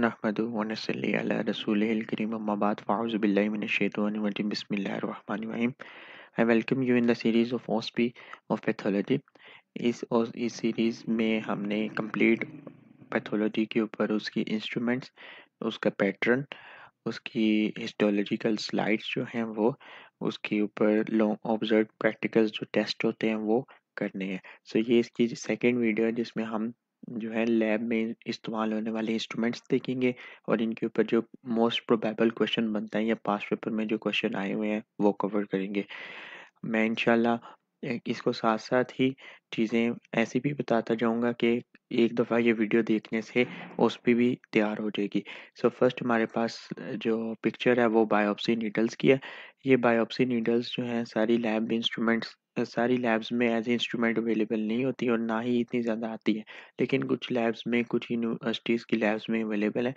Bismillahirrahmanirrahim. I welcome you in the series of OSPI of pathology. इस इस series में हमने कंप्लीट पैथोलॉजी के ऊपर उसकी इंस्ट्रूमेंट्स उसका पैटर्न उसकी हिस्टोलॉजिकल स्लाइड्स जो हैं वो उसके ऊपर लॉन्ग ऑब्जर्व प्रैक्टिकल्स जो टेस्ट होते हैं वो करने हैं सो so, ये इसकी सेकेंड वीडियो है जिसमें हम जो है लैब में इस्तेमाल होने वाले इंस्ट्रूमेंट्स देखेंगे और इनके ऊपर जो मोस्ट प्रोबेबल क्वेश्चन बनता है या पास पेपर में जो क्वेश्चन आए हुए हैं वो कवर करेंगे मैं इनशाला इसको साथ साथ ही चीज़ें ऐसी भी बताता जाऊंगा कि एक दफ़ा ये वीडियो देखने से उस पर भी तैयार हो जाएगी सो so फर्स्ट हमारे पास जो पिक्चर है वो बायोप्सी नीडल्स की है ये बायोप्सी नीडल्स जो हैं सारी लैब इंस्ट्रूमेंट्स सारी लैब्स में एज इंस्ट्रूमेंट अवेलेबल नहीं होती और ना ही इतनी ज़्यादा आती है लेकिन कुछ लैब्स में कुछ यूनिवर्सिटीज़ की लैब्स में अवेलेबल है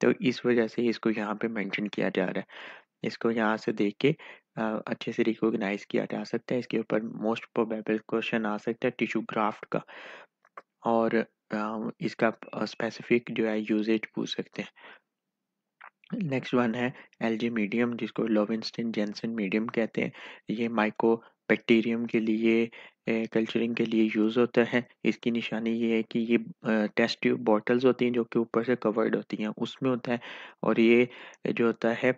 तो इस वजह से इसको यहाँ पे मेंशन किया जा रहा है इसको यहाँ से देख के अच्छे से रिकोगनाइज किया जा सकता है इसके ऊपर मोस्ट प्रोबेबल क्वेश्चन आ सकता है टिश्यू ग्राफ्ट का और इसका स्पेसिफिक जो है यूजेज पूछ सकते हैं नेक्स्ट वन है एल मीडियम जिसको लोविंस्टिन जेंसन मीडियम कहते हैं ये माइको बैक्टीरियम के लिए कल्चरिंग के लिए यूज़ होता है इसकी निशानी ये है कि ये टेस्ट ट्यूब बॉटल्स होती हैं जो कि ऊपर से कवर्ड होती हैं उसमें होता है और ये जो होता है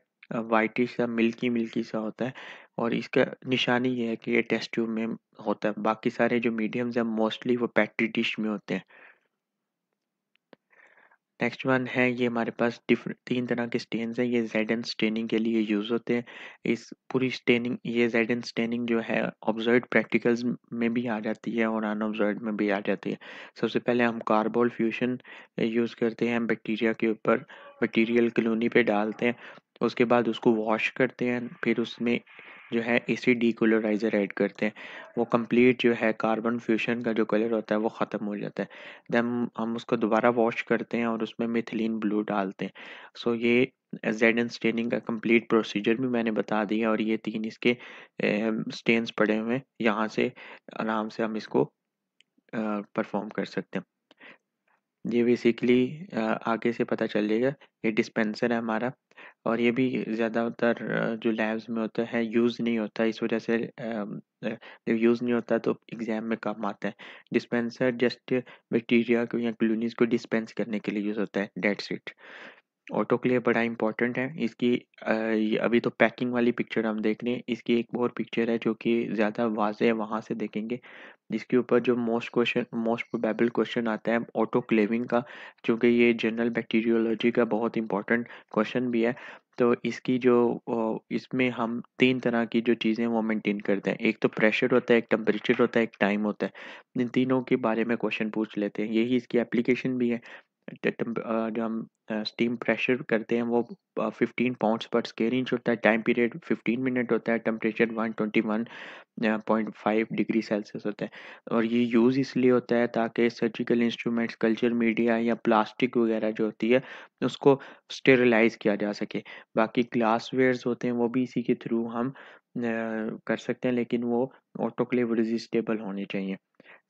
वाइटिश सा मिल्की मिल्की सा होता है और इसका निशानी ये है कि ये टेस्ट ट्यूब में होता है बाकी सारे जो मीडियम्स हैं मोस्टली वो पैट्री डिश में होते हैं नेक्स्ट वन है ये हमारे पास डिफरेंट तीन तरह के स्टेन हैं ये जेड एन स्टेनिंग के लिए यूज़ होते हैं इस पूरी स्टेनिंग ये जेड एन स्टेनिंग जो है ऑब्जर्व प्रैक्टिकल्स में भी आ जाती है और अनऑब्जर्व में भी आ जाती है सबसे पहले हम कार्बोल फ्यूशन यूज़ करते हैं बैक्टीरिया के ऊपर बैक्टीरियल कलोनी पे डालते हैं उसके बाद उसको वॉश करते हैं फिर उसमें जो है इसी डी डीकोलराइज़र ऐड करते हैं वो कंप्लीट जो है कार्बन फ्यूशन का जो कलर होता है वो ख़त्म हो जाता है दैन हम उसको दोबारा वॉश करते हैं और उसमें मिथिलीन ब्लू डालते हैं सो ये जेड एंड स्टेनिंग का कंप्लीट प्रोसीजर भी मैंने बता दिया और ये तीन इसके स्टेन्स पड़े हुए हैं यहाँ से आराम से हम इसको परफॉर्म कर सकते हैं ये बेसिकली आगे से पता चलेगा ये डिस्पेंसर है हमारा और ये भी ज़्यादातर जो लैब्स में होता है यूज़ नहीं होता इस वजह से जब यूज़ नहीं होता तो एग्ज़ाम में कम आता है डिस्पेंसर जस्ट बैक्टीरिया को या क्लोनीज़ को डिस्पेंस करने के लिए यूज़ होता है डेट सीट ऑटोक्लेव बड़ा इंपॉर्टेंट है इसकी अभी तो पैकिंग वाली पिक्चर हम देख रहे हैं इसकी एक और पिक्चर है जो कि ज़्यादा वाजह है वहाँ से देखेंगे जिसके ऊपर जो most question most probable question आता है ऑटोक्लेविंग का क्योंकि ये जनरल बैक्टीरियोलॉजी का बहुत इंपॉर्टेंट क्वेश्चन भी है तो इसकी जो इसमें हम तीन तरह की जो चीज़ें वो मेंटेन करते हैं एक तो प्रेशर होता है एक टेम्परेचर होता है एक टाइम होता है इन तीनों के बारे में क्वेश्चन पूछ लेते हैं यही इसकी एप्लीकेशन भी है जो हम स्टीम प्रेशर करते हैं वो 15 पाउंड्स पर स्केयर इंच होता है टाइम पीरियड 15 मिनट होता है टेम्परेचर 121.5 डिग्री सेल्सियस होता है और ये यूज़ इसलिए होता है ताकि सर्जिकल इंस्ट्रूमेंट्स कल्चर मीडिया या प्लास्टिक वगैरह जो होती है उसको स्टेरलाइज किया जा सके बाकी ग्लास वेयर्स होते हैं वो भी इसी के थ्रू हम uh, कर सकते हैं लेकिन वो ऑटोक्लेव रजिस्टेबल होने चाहिए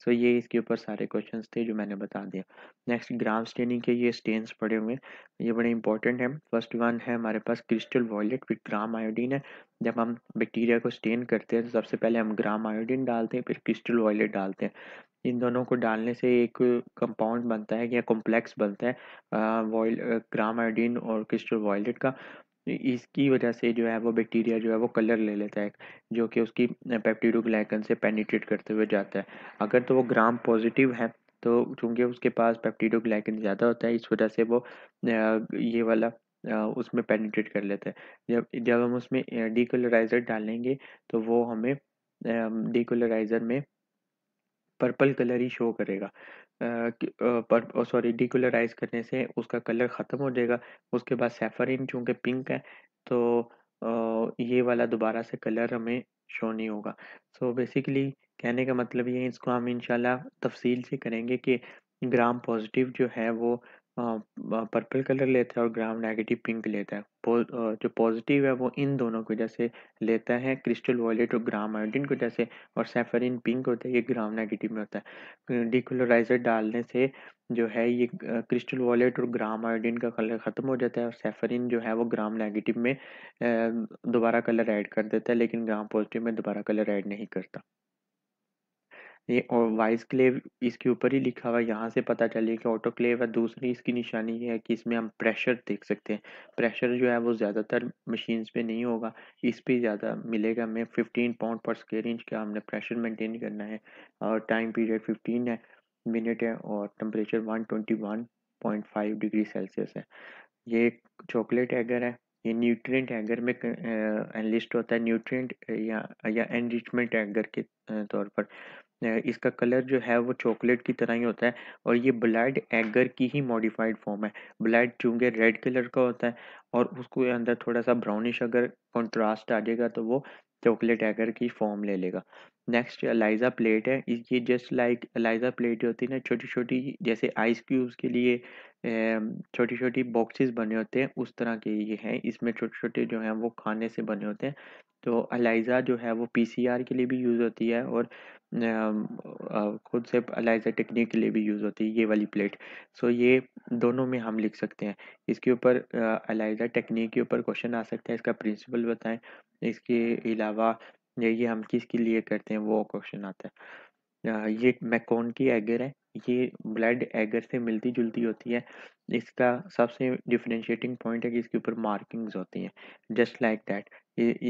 सो ये इसके ऊपर सारे क्वेश्चन थे जो मैंने बता दिया नेक्स्ट ग्राम स्टेनिंग के ये स्टेन्स पड़े हुए ये बड़े इंपॉर्टेंट हैं फर्स्ट वन है हमारे पास क्रिस्टल वॉयलेट फिर ग्राम आयोडीन है जब हम बैक्टीरिया को स्टेन करते हैं तो सबसे पहले हम ग्राम आयोडीन डालते हैं फिर क्रिस्टल वॉयलेट डालते हैं इन दोनों को डालने से एक कंपाउंड बनता है या कॉम्प्लेक्स बनता है वॉयल ग्राम आयोडीन और क्रिस्टल वॉयलेट का इसकी वजह से जो है वो बैक्टीरिया जो है वो कलर ले लेता है जो कि उसकी पेप्टिडोग्लाइकन से पेनिट्रेट करते हुए जाता है अगर तो वो ग्राम पॉजिटिव है तो चूंकि उसके पास पेप्टिडोग्लाइकन ज़्यादा होता है इस वजह से वो ये वाला उसमें पेनिट्रेट कर लेता है जब जब हम उसमें डीकोलराइज़र डालेंगे तो वो हमें डीकोलराइज़र में पर्पल कलर ही शो करेगा सॉरी डिकुलराइज करने से उसका कलर ख़त्म हो जाएगा उसके बाद सेफरिन चूँकि पिंक है तो ये वाला दोबारा से कलर हमें शो नहीं होगा सो so बेसिकली कहने का मतलब ये है इसको हम इंशाल्लाह तफसील से करेंगे कि ग्राम पॉजिटिव जो है वो पर्पल कलर लेता है और ग्राम नेगेटिव पिंक लेता है जो पॉजिटिव है वो इन दोनों की वजह से लेता है क्रिस्टल वॉलेट और ग्राम आयोडिन की वजह से और सेफरिन पिंक होता है ये ग्राम नेगेटिव में होता है डिक्लोराइजर डालने से जो है ये क्रिस्टल वॉलेट और ग्राम आयोडिन का कलर ख़त्म हो जाता है और सेफरिन जो है वो ग्राम नेगेटिव में दोबारा कलर ऐड कर देता है लेकिन ग्राम पॉजिटिव में दोबारा कलर ऐड नहीं करता ये और वाइस क्लेव इसके ऊपर ही लिखा हुआ है यहाँ से पता चलिए कि ऑटो क्लेव है दूसरी इसकी निशानी ये है कि इसमें हम प्रेशर देख सकते हैं प्रेशर जो है वो ज़्यादातर मशीन्स पे नहीं होगा इस पर ज़्यादा मिलेगा हमें 15 पाउंड पर स्केयर इंच का हमने प्रेशर मेंटेन करना है और टाइम पीरियड 15 है मिनट है और टम्परेचर फाइव डिग्री सेल्सियस है ये चॉकलेट एगर है ये न्यूट्रिएंट एंगर में एनलिस्ट होता है न्यूट्रिएंट या या एनरिचमेंट एंगर के तौर पर इसका कलर जो है वो चॉकलेट की तरह ही होता है और ये ब्लड एगर की ही मॉडिफाइड फॉर्म है ब्लड चूँकि रेड कलर का होता है और उसको अंदर थोड़ा सा ब्राउनिश अगर कंट्रास्ट आ जाएगा तो वो चॉकलेट एगर की फॉर्म ले लेगा नेक्स्ट अलाइजा प्लेट है ये जस्ट लाइक अलाइजा प्लेट जो होती है ना छोटी छोटी जैसे आइस क्यूब्स के लिए छोटी छोटी बॉक्सेस बने होते हैं उस तरह के ये हैं इसमें छोटे छोटे जो हैं वो खाने से बने होते हैं तो अलाइजा जो है वो पीसीआर के लिए भी यूज़ होती है और खुद से अलाइजा टेक्निक के लिए भी यूज़ होती है ये वाली प्लेट सो ये दोनों में हम लिख सकते हैं इसके ऊपर अलाइजा टेक्निक के ऊपर क्वेश्चन आ सकता है इसका प्रिंसिपल बताएं इसके अलावा ये ये हम किसके लिए करते हैं वो क्वेश्चन आता है ये मैकोन की एगर है ये ब्लड एगर से मिलती जुलती होती है इसका सबसे डिफ्रेंशिएटिंग पॉइंट है कि इसके ऊपर मार्किंग्स होती हैं जस्ट लाइक दैट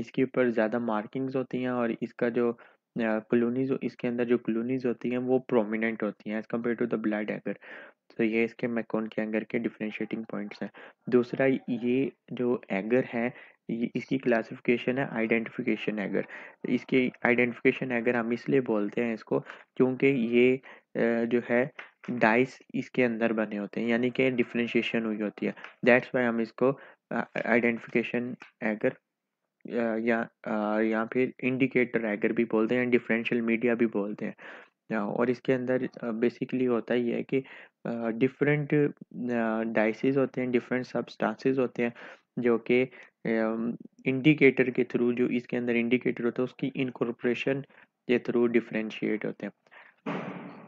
इसके ऊपर ज़्यादा मार्किंग्स होती हैं और इसका जो कलोनीज इसके अंदर जो कलोनीज होती हैं वो प्रोमिनेंट होती हैं as compare to the blood agar तो ये इसके मैकोन के एगर के डिफ्रेंशिएटिंग पॉइंट्स हैं दूसरा ये जो एगर है इसकी क्लासिफिकेशन है आइडेंटिफिकेशन एगर इसकी आइडेंटिफिकेशन एगर हम इसलिए बोलते हैं इसको क्योंकि ये जो है डाइस इसके अंदर बने होते हैं यानी कि डिफ्रेंशिएशन हुई होती है दैट्स वाई हम इसको आइडेंटिफिकेशन एगर या या फिर इंडिकेटर एगर भी बोलते हैं डिफरेंशियल मीडिया भी बोलते हैं और इसके अंदर बेसिकली होता ही है कि डिफरेंट डाइसिस होते हैं डिफरेंट सबस्टांसिस होते हैं जो कि इंडिकेटर के थ्रू जो इसके अंदर इंडिकेटर होता है उसकी इनकॉर्पोरेशन के थ्रू डिफ्रेंशिएट होते हैं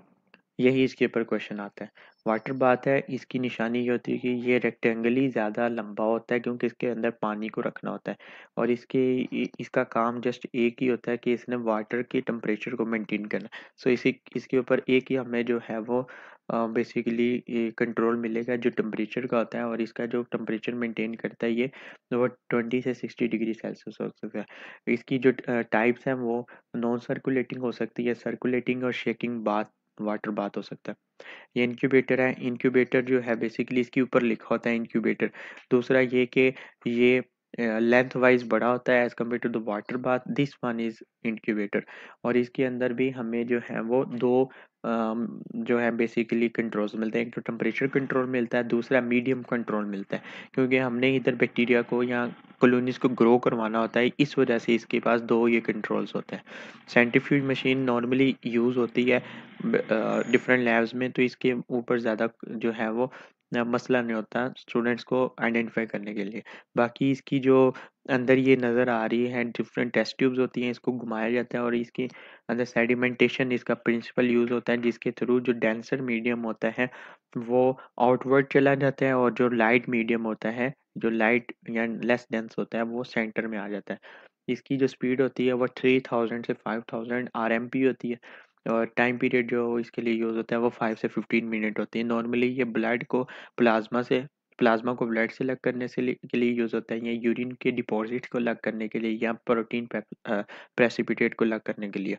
यही इसके ऊपर क्वेश्चन आता है वाटर बात है इसकी निशानी ये होती है कि ये रेक्टेंगली ज़्यादा लंबा होता है क्योंकि इसके अंदर पानी को रखना होता है और इसके इसका काम जस्ट एक ही होता है कि इसने वाटर के टम्परेचर को मेंटेन करना सो इसी इसके ऊपर एक ही हमें जो है वो बेसिकली कंट्रोल मिलेगा जो टम्परेचर का होता है और इसका जो टम्परेचर मेंटेन करता है ये वो ट्वेंटी से सिक्सटी डिग्री सेल्सियस हो सकता है इसकी जो टाइप्स हैं वो नॉन सर्कुलेटिंग हो सकती है सर्कुलेटिंग और शेकिंग बात वाटर बात हो सकता है ये इंक्यूबेटर है इंक्यूबेटर जो है बेसिकली इसके ऊपर लिखा होता है इंक्यूबेटर दूसरा ये कि ये लेंथ वाइज बड़ा होता है as compare to the water bath this one is incubator और इसके अंदर भी हमें जो है वो दो जो है बेसिकली कंट्रोल्स मिलते हैं एक तो टम्परेचर कंट्रोल मिलता है दूसरा मीडियम कंट्रोल मिलता है क्योंकि हमने इधर बैक्टीरिया को या कॉलोनीज को ग्रो करवाना होता है इस वजह से इसके पास दो ये कंट्रोल्स होते हैं साइंटिफिक मशीन नॉर्मली यूज़ होती है डिफरेंट लैब्स में तो इसके ऊपर ज़्यादा जो है वो मसला नहीं होता स्टूडेंट्स को आइडेंटिफाई करने के लिए बाकी इसकी जो अंदर ये नज़र आ रही है डिफरेंट टेस्ट ट्यूब्स होती हैं इसको घुमाया जाता है और इसके अंदर सेडिमेंटेशन इसका प्रिंसिपल यूज़ होता है जिसके थ्रू जो डेंसर मीडियम होता है वो आउटवर्ड चला जाता है और जो लाइट मीडियम होता है जो लाइट या लेस डेंस होता है वो सेंटर में आ जाता है इसकी जो स्पीड होती है वो थ्री थाउजेंड से five thousand R M P होती है और टाइम पीरियड जो इसके लिए यूज़ होता है वो फाइव से फिफ्टीन मिनट होती है नॉर्मली ये ब्लड को प्लाज्मा से प्लाज्मा को ब्लड से लग करने से के लिए यूज़ होता है या यूरिन के डिपॉजिट को लग करने के लिए या प्रोटीन प्रेसिपिटेट को अलग करने के लिए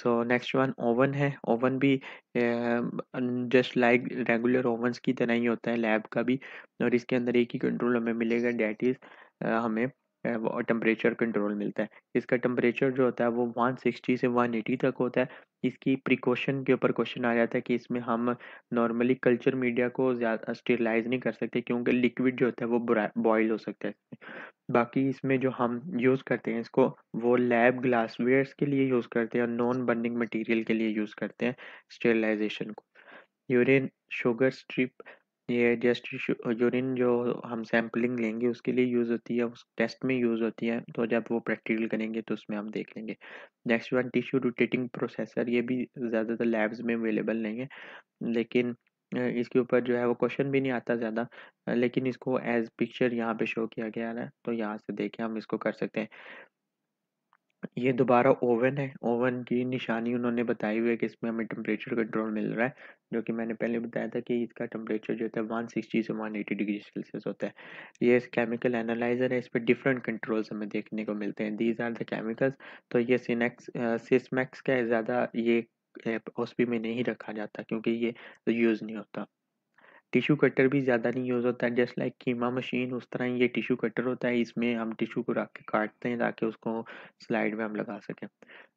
सो नेक्स्ट वन ओवन है ओवन भी जस्ट लाइक रेगुलर ओवन की तरह ही होता है लैब का भी और इसके अंदर एक ही कंट्रोल हमें मिलेगा डेट इज़ हमें टेम्परेचर कंट्रोल मिलता है इसका टेम्परेचर जो होता है वो 160 से 180 तक होता है इसकी प्रिकॉशन के ऊपर क्वेश्चन आ जाता है कि इसमें हम नॉर्मली कल्चर मीडिया को ज़्यादा स्टेलाइज नहीं कर सकते क्योंकि लिक्विड जो होता है वो बॉयल हो सकता है बाकी इसमें जो हम यूज़ करते हैं इसको वो लैब ग्लासवेयर्स के लिए यूज़ करते हैं और नॉन बर्निंग मटीरियल के लिए यूज़ करते हैं स्टेलाइजेशन को यूरिन शुगर स्ट्रिप ये जस्ट यूरिन जो हम सैम्पलिंग लेंगे उसके लिए यूज़ होती है उस टेस्ट में यूज़ होती है तो जब वो प्रैक्टिकल करेंगे तो उसमें हम देख लेंगे next one tissue rotating processor ये भी ज़्यादातर लैब्स में अवेलेबल नहीं है लेकिन इसके ऊपर जो है वो क्वेश्चन भी नहीं आता ज़्यादा लेकिन इसको एज पिक्चर यहाँ पे शो किया गया है तो यहाँ से देखें हम इसको कर सकते हैं ये दोबारा ओवन है ओवन की निशानी उन्होंने बताई हुई है कि इसमें हमें टेम्परेचर कंट्रोल मिल रहा है जो कि मैंने पहले बताया था कि इसका टेम्परेचर जो है वन सिक्सटी से वन एटी डिग्री सेल्सियस होता है ये इस केमिकल एनालाइजर है इस पर डिफरेंट कंट्रोल्स हमें देखने को मिलते हैं दीज आर द केमिकल्स तो ये सिनेक्स सिसमैक्स का ज़्यादा ये ओसपी में नहीं रखा जाता क्योंकि ये यूज़ नहीं होता टिश्यू कटर भी ज़्यादा नहीं यूज़ होता है जस्ट लाइक कीमा मशीन उस तरह ये टिश्यू कटर होता है इसमें हम टिश्यू को रख के काटते हैं ताकि उसको स्लाइड में हम लगा सकें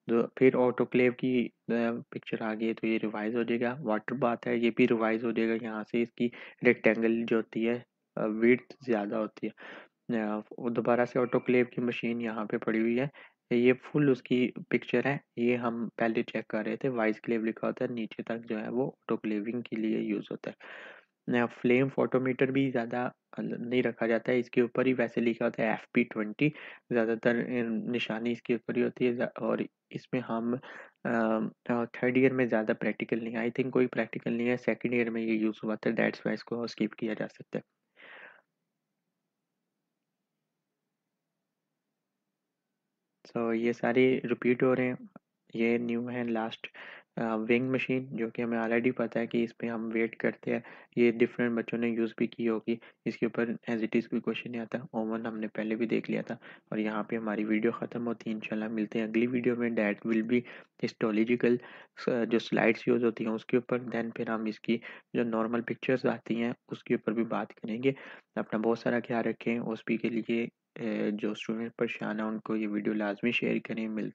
तो फिर ऑटोक्लेव की पिक्चर आ गई तो ये रिवाइज़ हो जाएगा वाटर बाथ है ये भी रिवाइज़ हो जाएगा यहाँ से इसकी रेक्टेंगल जो होती है विड्थ ज़्यादा होती है दोबारा से ऑटोक्लेव की मशीन यहाँ पर पड़ी हुई है ये फुल उसकी पिक्चर है ये हम पहले चेक कर रहे थे वाइस क्लेव लिखा होता है नीचे तक जो है वो ऑटोक्लेविंग के लिए यूज़ होता है फ्लेम फोटोमीटर भी ज़्यादा नहीं रखा जाता है इसके ऊपर ही वैसे लिखा होता है एफ पी ट्वेंटी ज़्यादातर निशानी इसके ऊपर ही होती है और इसमें हम थर्ड ईयर में ज़्यादा प्रैक्टिकल नहीं आई थिंक कोई प्रैक्टिकल नहीं है सेकेंड ईयर में ये यूज़ हुआ था डेट्स वाइज को स्किप किया जा सकता है सो so, ये सारे रिपीट हो रहे हैं ये न्यू है लास्ट विंग मशीन जो कि हमें ऑलरेडी पता है कि इस पर हम वेट करते हैं ये डिफरेंट बच्चों ने यूज़ भी की होगी इसके ऊपर एज इट इज़ कोई क्वेश्चन नहीं आता ओवन हमने पहले भी देख लिया था और यहाँ पे हमारी वीडियो ख़त्म होती है इंशाल्लाह मिलते हैं अगली वीडियो में डैट विल बी हिस्टोलॉजिकल जो स्लाइड्स यूज़ होती हैं उसके ऊपर दैन फिर हम इसकी जो नॉर्मल पिक्चर्स आती हैं उसके ऊपर भी बात करेंगे अपना बहुत सारा ख्याल रखें ओ के लिए जो स्टूडेंट परेशान है उनको ये वीडियो लाजमी शेयर करें मिल